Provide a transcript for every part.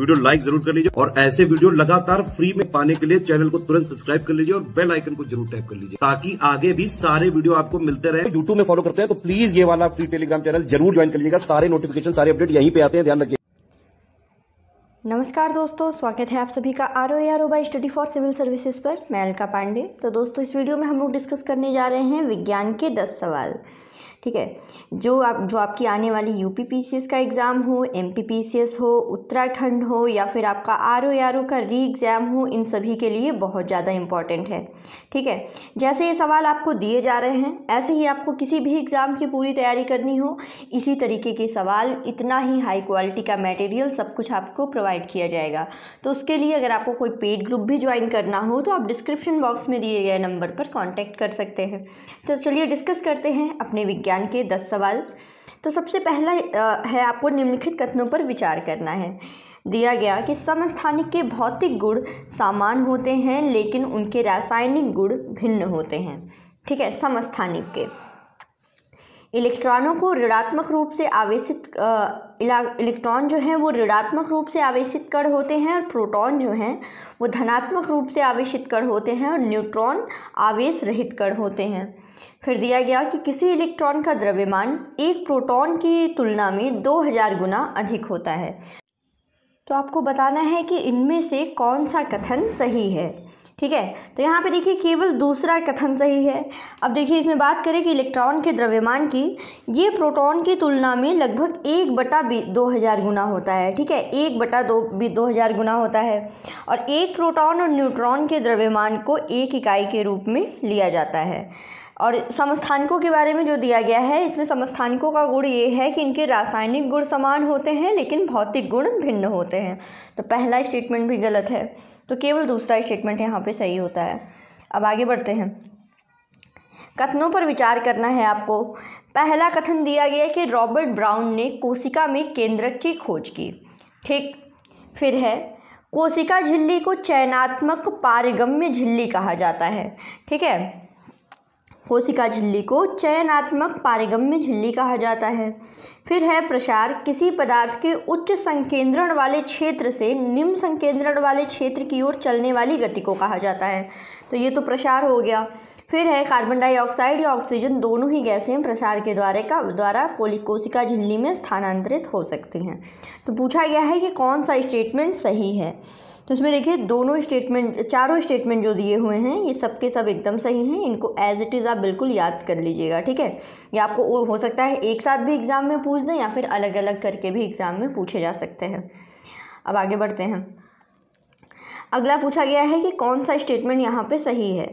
video like जरूर कर लीजिए और ऐसे वीडियो लगातार फ्री में पाने के लिए चैनल को तुरंत सब्सक्राइब कर लीजिए और बेल आइकन को जरूर टैप कर लीजिए ताकि आगे भी सारे वीडियो आपको मिलते रहे यूट्यूब में फॉलो करते हैं तो प्लीज ये वाला फ्री टेलीग्राम चैनल जरूर ज्वाइन कर लीजिएगा सारे नोटिफिकेशन सारे अपडेट यहीं पे आते हैं ध्यान रखिए नमस्कार दोस्तों स्वागत है आप सभी का R O R O by study for civil services पर मैं अलका पांडे तो दोस्तों इस वीडियो में हम लोग डिस्कस करने जा रहे हैं विज्ञान के दस सवाल ठीक है जो आप जो आपकी आने वाली यू का एग्ज़ाम हो एम हो उत्तराखंड हो या फिर आपका आर ओ आर ओ का री एग्ज़ाम हो इन सभी के लिए बहुत ज़्यादा इम्पॉर्टेंट है ठीक है जैसे ये सवाल आपको दिए जा रहे हैं ऐसे ही आपको किसी भी एग्ज़ाम की पूरी तैयारी करनी हो इसी तरीके के सवाल इतना ही हाई क्वालिटी का मटेरियल सब कुछ आपको प्रोवाइड किया जाएगा तो उसके लिए अगर आपको कोई पेड ग्रुप भी ज्वाइन करना हो तो आप डिस्क्रिप्शन बॉक्स में दिए गए नंबर पर कॉन्टैक्ट कर सकते हैं तो चलिए डिस्कस करते हैं अपने विज्ञान विज्ञान के दस सवाल तो सबसे पहला है आपको निम्नलिखित कथनों पर विचार करना है दिया गया कि समस्थानिक के भौतिक गुण समान होते हैं लेकिन उनके रासायनिक गुण भिन्न होते हैं ठीक है समस्थानिक के इलेक्ट्रॉनों को ऋणात्मक रूप से आवेशित इलेक्ट्रॉन जो है वो ऋणात्मक रूप से आवेशित कण होते हैं और प्रोटॉन जो हैं वो धनात्मक रूप से आवेशित कण होते हैं और न्यूट्रॉन आवेश रहित कण होते हैं फिर दिया गया कि किसी इलेक्ट्रॉन का द्रव्यमान एक प्रोटॉन की तुलना में 2000 गुना अधिक होता है तो आपको बताना है कि इनमें से कौन सा कथन सही है ठीक है तो यहाँ पे देखिए केवल दूसरा कथन सही है अब देखिए इसमें बात करें कि इलेक्ट्रॉन के द्रव्यमान की ये प्रोटॉन की तुलना में लगभग एक बटा बी दो हज़ार गुना होता है ठीक है एक बटा दो बी दो हज़ार गुना होता है और एक प्रोटॉन और न्यूट्रॉन के द्रव्यमान को एक इकाई के रूप में लिया जाता है और समस्थानिकों के बारे में जो दिया गया है इसमें समस्थानिकों का गुण ये है कि इनके रासायनिक गुण समान होते हैं लेकिन भौतिक गुण भिन्न होते हैं तो पहला स्टेटमेंट भी गलत है तो केवल दूसरा स्टेटमेंट यहाँ पे सही होता है अब आगे बढ़ते हैं कथनों पर विचार करना है आपको पहला कथन दिया गया कि रॉबर्ट ब्राउन ने कोशिका में केंद्रक की खोज की ठीक फिर है कोशिका झिल्ली को चयनात्मक पारगम्य झिल्ली कहा जाता है ठीक है होशिका झिल्ली को चयनात्मक पारिगम्य झिल्ली कहा जाता है फिर है प्रसार किसी पदार्थ के उच्च संकेंद्रण वाले क्षेत्र से निम्न संकेंद्रण वाले क्षेत्र की ओर चलने वाली गति को कहा जाता है तो ये तो प्रसार हो गया फिर है कार्बन डाइऑक्साइड या ऑक्सीजन दोनों ही गैसें प्रसार के द्वारे का द्वारा कोलिकोशिका झिल्ली में स्थानांतरित हो सकती हैं तो पूछा गया है कि कौन सा स्टेटमेंट सही है तो इसमें देखिए दोनों स्टेटमेंट चारों स्टेटमेंट जो दिए हुए हैं ये सब के सब एकदम सही हैं इनको एज इट इज़ आप बिल्कुल याद कर लीजिएगा ठीक है या आपको हो सकता है एक साथ भी एग्ज़ाम में पूछ दें या फिर अलग अलग करके भी एग्ज़ाम में पूछे जा सकते हैं अब आगे बढ़ते हैं अगला पूछा गया है कि कौन सा स्टेटमेंट यहाँ पर सही है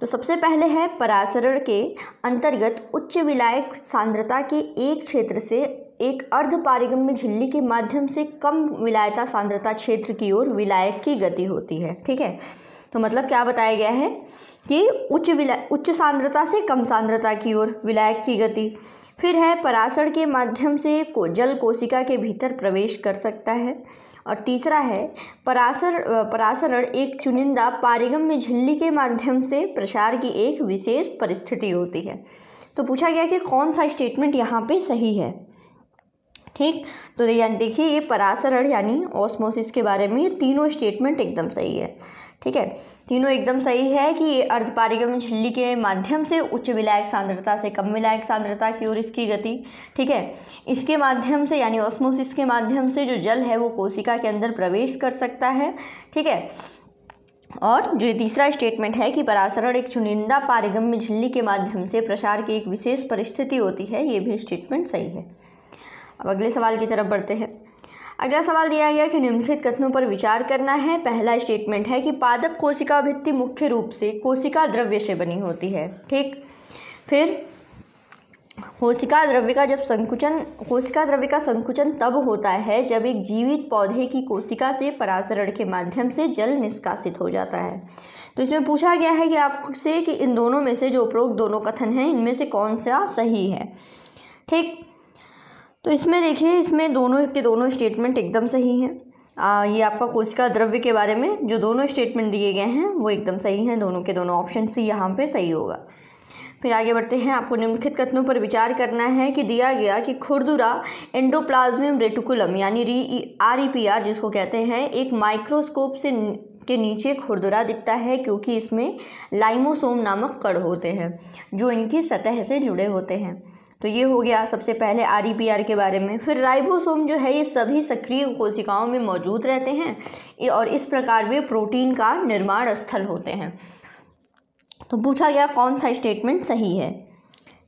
तो सबसे पहले है परासरण के अंतर्गत उच्च विलायक सांद्रता के एक क्षेत्र से एक अर्ध पारिगम्य झिल्ली के माध्यम से कम विलायता सांद्रता क्षेत्र की ओर विलायक की गति होती है ठीक है तो मतलब क्या बताया गया है कि उच्च विला उच्च सांद्रता से कम सांद्रता की ओर विलायक की गति फिर है परासण के माध्यम से को जल कोशिका के भीतर प्रवेश कर सकता है और तीसरा है परासर परासरण एक चुनिंदा पारिगम्य झिल्ली के माध्यम से प्रसार की एक विशेष परिस्थिति होती है तो पूछा गया कि कौन सा स्टेटमेंट यहाँ पे सही है ठीक तो यानी देखिए ये परासरण यानी ऑस्मोसिस के बारे में ये तीनों स्टेटमेंट एकदम सही है ठीक है तीनों एकदम सही है कि अर्धपारिगम झिल्ली के माध्यम से उच्च विलायक सांद्रता से कम विलायक सांद्रता की ओर इसकी गति ठीक है इसके माध्यम से यानी ऑस्मोसिस के माध्यम से जो जल है वो कोशिका के अंदर प्रवेश कर सकता है ठीक है और जो तीसरा स्टेटमेंट है कि परासरण एक चुनिंदा पारिगम्य झिल्ली के माध्यम से प्रसार की एक विशेष परिस्थिति होती है ये भी स्टेटमेंट सही है अब अगले सवाल की तरफ बढ़ते हैं अगला सवाल दिया गया कि निम्नलिखित कथनों पर विचार करना है पहला स्टेटमेंट है कि पादप कोशिका भित्ति मुख्य रूप से कोशिका द्रव्य से बनी होती है ठीक फिर कोशिका द्रव्य का जब संकुचन कोशिका द्रव्य का संकुचन तब होता है जब एक जीवित पौधे की कोशिका से परासरण के माध्यम से जल निष्कासित हो जाता है तो इसमें पूछा गया है कि आपसे कि इन दोनों में से जो उपरोक्त दोनों कथन हैं इनमें से कौन सा सही है ठीक तो इसमें देखिए इसमें दोनों के दोनों स्टेटमेंट एकदम सही हैं ये आपका कोशिका द्रव्य के बारे में जो दोनों स्टेटमेंट दिए गए हैं वो एकदम सही हैं दोनों के दोनों ऑप्शन सी यहाँ पे सही होगा फिर आगे बढ़ते हैं आपको निम्नलिखित कथनों पर विचार करना है कि दिया गया कि खुरदुरा एंडोप्लाज्मिक रेटिकुलम यानी R R E P R e जिसको कहते हैं एक माइक्रोस्कोप से के नीचे खुरदुरा दिखता है क्योंकि इसमें लाइमोसोम नामक कण होते हैं जो इनकी सतह से जुड़े होते हैं तो ये हो गया सबसे पहले आर ई पी आर के बारे में फिर राइबोसोम जो है ये सभी सक्रिय कोशिकाओं में मौजूद रहते हैं और इस प्रकार वे प्रोटीन का निर्माण स्थल होते हैं तो पूछा गया कौन सा स्टेटमेंट सही है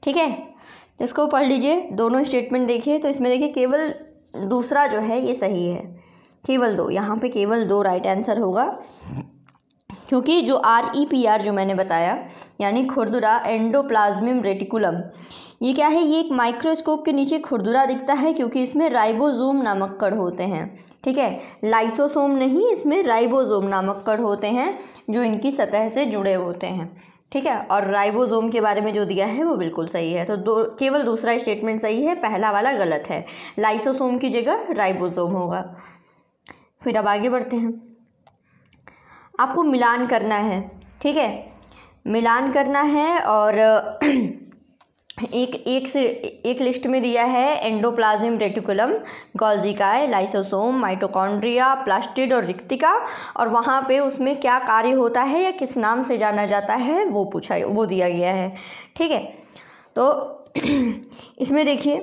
ठीक है इसको पढ़ लीजिए दोनों स्टेटमेंट देखिए तो इसमें देखिए केवल दूसरा जो है ये सही है केवल दो यहाँ पे केवल दो राइट आंसर होगा क्योंकि जो आर ई पी आर जो मैंने बताया यानी खुरदुरा एंडोप्लाज्मिम रेटिकुलम ये क्या है ये एक माइक्रोस्कोप के नीचे खुरदुरा दिखता है क्योंकि इसमें राइबोजोम नामक कड़ होते हैं ठीक है लाइसोसोम नहीं इसमें राइबोजोम नामक कड़ होते हैं जो इनकी सतह से जुड़े होते हैं ठीक है और राइबोसोम के बारे में जो दिया है वो बिल्कुल सही है तो दो केवल दूसरा स्टेटमेंट सही है पहला वाला गलत है लाइसोसोम की जगह राइबोसोम होगा फिर अब आगे बढ़ते हैं आपको मिलान करना है ठीक है मिलान करना है और एक एक से एक लिस्ट में दिया है एंडोप्लाज्म रेटिकुलम गॉल्जिकाए लाइसोसोम माइटोकॉन्ड्रिया प्लास्टिड और रिक्तिका और वहाँ पे उसमें क्या कार्य होता है या किस नाम से जाना जाता है वो पूछा वो दिया गया है ठीक है तो इसमें देखिए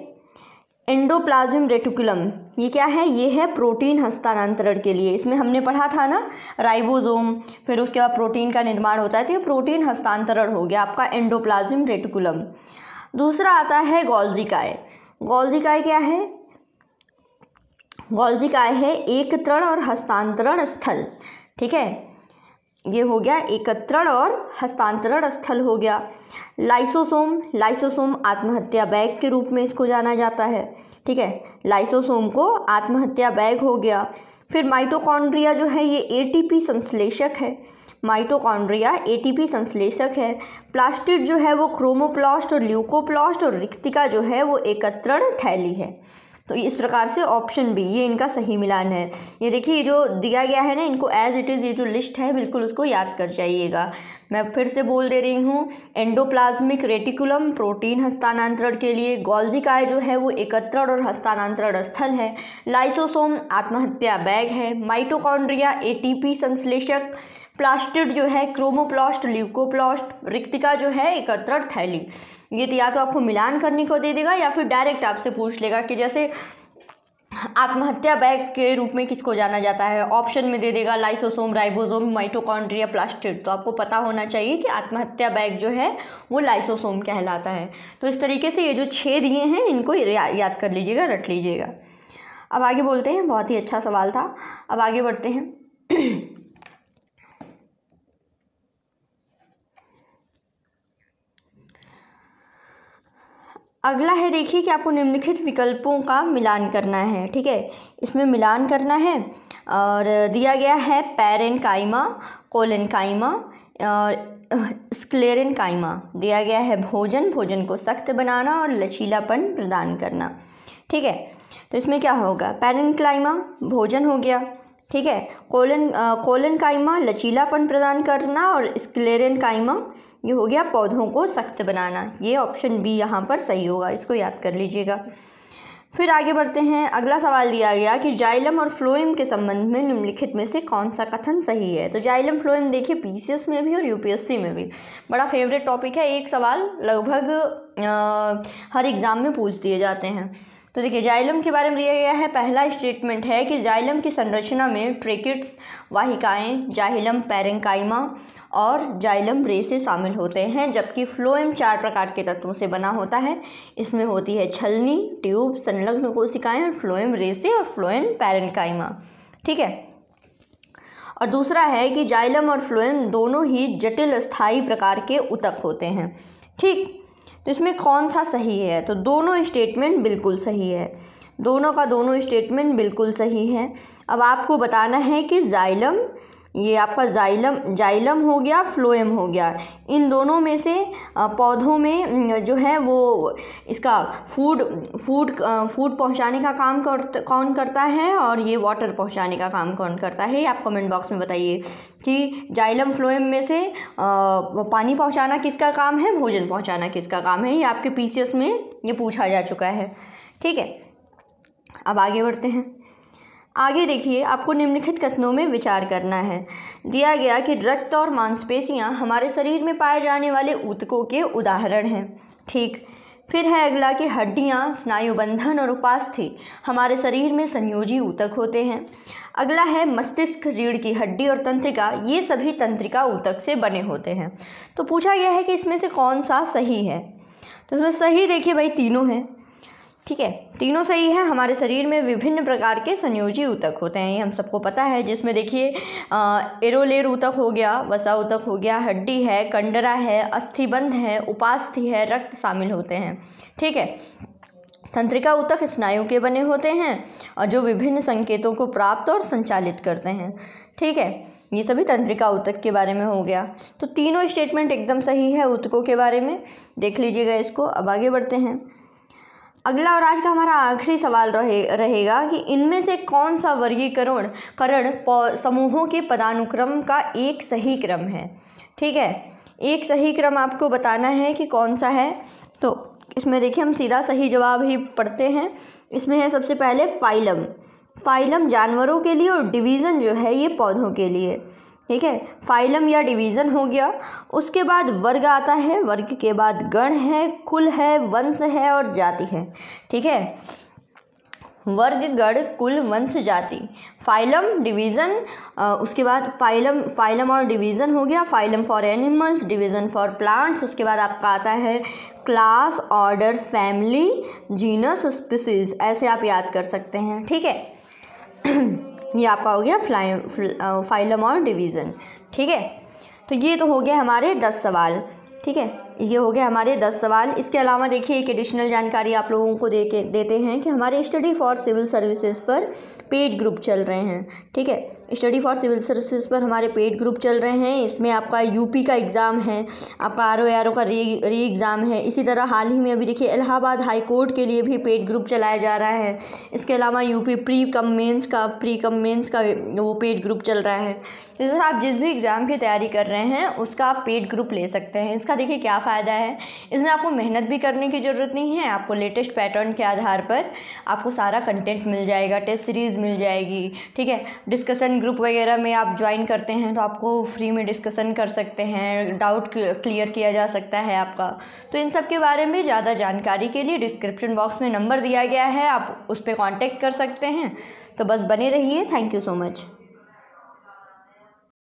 एंडोप्लाज्म रेटिकुलम ये क्या है ये है प्रोटीन हस्तांतरण के लिए इसमें हमने पढ़ा था ना राइबोसोम फिर उसके बाद प्रोटीन का निर्माण होता है तो ये प्रोटीन हस्तांतरण हो गया आपका एंडोप्लाज्म रेटिकुलम दूसरा आता है गौलजी काय क्या है गौलजी है एकत्रण और हस्तांतरण स्थल ठीक है ये हो गया एकत्रण और हस्तांतरण स्थल हो गया लाइसोसोम लाइसोसोम आत्महत्या बैग के रूप में इसको जाना जाता है ठीक है लाइसोसोम को आत्महत्या बैग हो गया फिर माइटोकॉन्ड्रिया जो है ये एटीपी संश्लेषक है माइटोकॉन्ड्रिया एटीपी संश्लेषक है प्लास्टिड जो है वो क्रोमोप्लास्ट और ल्यूकोप्लास्ट और रिक्तिका जो है वो एकत्रण थैली है तो इस प्रकार से ऑप्शन बी ये इनका सही मिलान है ये देखिए ये जो दिया गया है ना इनको एज इट इज़ ये जो लिस्ट है बिल्कुल उसको याद कर जाइएगा मैं फिर से बोल दे रही हूँ एंडोप्लाज्मिक रेटिकुलम प्रोटीन हस्तानांतरण के लिए गोल्जिकाय जो है वो एकत्रण और हस्तानांतरण स्थल है लाइसोसोम आत्महत्या बैग है माइटोकॉन्ड्रिया ए संश्लेषक प्लास्टिड जो है क्रोमोप्लास्ट ल्यूकोप्लास्ट रिक्तिका जो है एकत्र थैली ये तो या तो आपको मिलान करने को दे देगा या फिर डायरेक्ट आपसे पूछ लेगा कि जैसे आत्महत्या बैग के रूप में किसको जाना जाता है ऑप्शन में दे देगा लाइसोसोम राइबोसोम माइटोकॉन्ड्रिया प्लास्टिड तो आपको पता होना चाहिए कि आत्महत्या बैग जो है वो लाइसोसोम कहलाता है तो इस तरीके से ये जो छः दिए हैं इनको याद कर लीजिएगा रट लीजिएगा अब आगे बोलते हैं बहुत ही अच्छा सवाल था अब आगे बढ़ते हैं अगला है देखिए कि आपको निम्नलिखित विकल्पों का मिलान करना है ठीक है इसमें मिलान करना है और दिया गया है पैरन काइमा कोलन काइमा और स्क्लेरन काइमा दिया गया है भोजन भोजन को सख्त बनाना और लचीलापन प्रदान करना ठीक है तो इसमें क्या होगा पैरन क्लाइमा भोजन हो गया ठीक है कोलन कोलन काइमा लचीलापन प्रदान करना और स्क्लेरन काइमा ये हो गया पौधों को सख्त बनाना ये ऑप्शन बी यहाँ पर सही होगा इसको याद कर लीजिएगा फिर आगे बढ़ते हैं अगला सवाल दिया गया कि जाइलम और फ्लोएम के संबंध में निम्नलिखित में से कौन सा कथन सही है तो जाइलम फ्लोएम देखिए पीसीएस में भी और यूपीएससी में भी बड़ा फेवरेट टॉपिक है एक सवाल लगभग हर एग्ज़ाम में पूछ दिए जाते हैं तो देखिए जाइलम के बारे में दिया गया है पहला स्टेटमेंट है कि जाइलम की संरचना में ट्रेकिट्स वाहिकाएं जाइलम पैरेंकाइमा और जाइलम रेसे शामिल होते हैं जबकि फ्लोएम चार प्रकार के तत्वों से बना होता है इसमें होती है छलनी ट्यूब संलग्न कोशिकाएं और फ्लोएम रेसे और फ्लोएम पैरेंकाइमा ठीक है और दूसरा है कि जाइलम और फ्लोएम दोनों ही जटिल स्थायी प्रकार के उतक होते हैं ठीक तो इसमें कौन सा सही है तो दोनों स्टेटमेंट बिल्कुल सही है दोनों का दोनों स्टेटमेंट बिल्कुल सही है अब आपको बताना है कि जाइलम ये आपका जाइलम जाइलम हो गया फ्लोएम हो गया इन दोनों में से पौधों में जो है वो इसका फूड फूड फूड पहुंचाने का काम कर, कौन करता है और ये वाटर पहुंचाने का काम कौन करता है आप कमेंट बॉक्स में बताइए कि जाइलम फ्लोएम में से पानी पहुंचाना किसका काम है भोजन पहुंचाना किसका काम है ये आपके पी में ये पूछा जा चुका है ठीक है अब आगे बढ़ते हैं आगे देखिए आपको निम्नलिखित कथनों में विचार करना है दिया गया कि रक्त और मांसपेशियाँ हमारे शरीर में पाए जाने वाले ऊतकों के उदाहरण हैं ठीक फिर है अगला कि हड्डियाँ स्नायु बंधन और उपास्थि हमारे शरीर में संयोजी ऊतक होते हैं अगला है मस्तिष्क रीढ़ की हड्डी और तंत्रिका ये सभी तंत्रिका ऊतक से बने होते हैं तो पूछा गया है कि इसमें से कौन सा सही है तो इसमें सही देखिए भाई तीनों हैं ठीक है तीनों सही है हमारे शरीर में विभिन्न प्रकार के संयोजी ऊतक होते हैं ये हम सबको पता है जिसमें देखिए एरोलेर ऊतक हो गया वसा ऊतक हो गया हड्डी है कंडरा है अस्थिबंध है उपास्थि है रक्त शामिल होते हैं ठीक है तंत्रिका ऊतक स्नायु के बने होते हैं और जो विभिन्न संकेतों को प्राप्त और संचालित करते हैं ठीक है ये सभी तंत्रिका ऊतक के बारे में हो गया तो तीनों स्टेटमेंट एकदम सही है ऊतकों के बारे में देख लीजिएगा इसको अब आगे बढ़ते हैं अगला और आज का हमारा आखिरी सवाल रहे रहेगा कि इनमें से कौन सा वर्गीकरण करण समूहों के पदानुक्रम का एक सही क्रम है ठीक है एक सही क्रम आपको बताना है कि कौन सा है तो इसमें देखिए हम सीधा सही जवाब ही पढ़ते हैं इसमें है सबसे पहले फाइलम फाइलम जानवरों के लिए और डिवीज़न जो है ये पौधों के लिए ठीक है फाइलम या डिवीज़न हो गया उसके बाद वर्ग आता है वर्ग के बाद गण है कुल है वंश है और जाति है ठीक है वर्ग गण कुल वंश जाति फाइलम डिवीज़न उसके बाद फाइलम फाइलम और डिवीज़न हो गया phylum for animals division for plants उसके बाद आपका आता है class order family genus species ऐसे आप याद कर सकते हैं ठीक है ये आपका हो गया फ्लाइम फाइलम और डिवीज़न ठीक है तो ये तो हो गया हमारे दस सवाल ठीक है ये हो गया हमारे दस सवाल इसके अलावा देखिए एक एडिशनल जानकारी आप लोगों को दे के देते हैं कि हमारे स्टडी फॉर सिविल सर्विसेज पर पेड ग्रुप चल रहे हैं ठीक है स्टडी फॉर सिविल सर्विसेज पर हमारे पेड ग्रुप चल रहे हैं इसमें आपका यूपी का एग्ज़ाम है आपका आर ओ का री री एग्ज़ाम है इसी तरह हाल ही में अभी देखिए इलाहाबाद हाई कोर्ट के लिए भी पेड ग्रुप चलाया जा रहा है इसके अलावा यूपी प्री कम मेन्स का प्री कम मेन्स का वो पेड ग्रुप चल रहा है इस तरह आप जिस भी एग्ज़ाम की तैयारी कर रहे हैं उसका आप पेड ग्रुप ले सकते हैं इसका देखिए क्या फ़ायदा है इसमें आपको मेहनत भी करने की ज़रूरत नहीं है आपको लेटेस्ट पैटर्न के आधार पर आपको सारा कंटेंट मिल जाएगा टेस्ट सीरीज़ मिल जाएगी ठीक है डिस्कसन ग्रुप वगैरह में आप ज्वाइन करते हैं तो आपको फ्री में डिस्कसन कर सकते हैं डाउट क्लियर किया जा सकता है आपका तो इन सब के बारे में ज़्यादा जानकारी के लिए डिस्क्रिप्शन बॉक्स में नंबर दिया गया है आप उस पर कॉन्टेक्ट कर सकते हैं तो बस बने रहिए थैंक यू सो मच